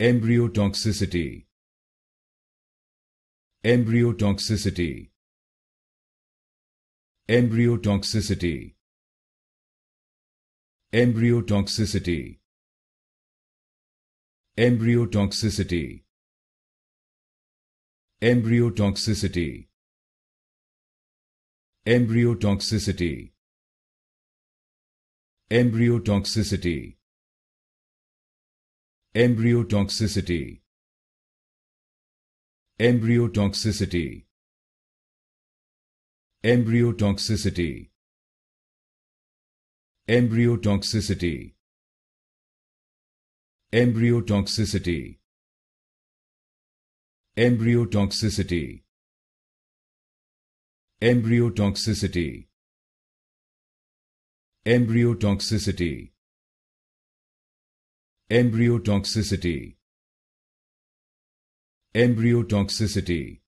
Embryo Embryo Embryo toxicity. toxicity. toxicity. Embryo toxicity. Embryo toxicity. Embryo toxicity. Embryo toxicity embryo toxicity embryo toxicity embryo toxicity embryo toxicity embryo toxicity embryo toxicity embryo toxicity embryo toxicity embryo toxicity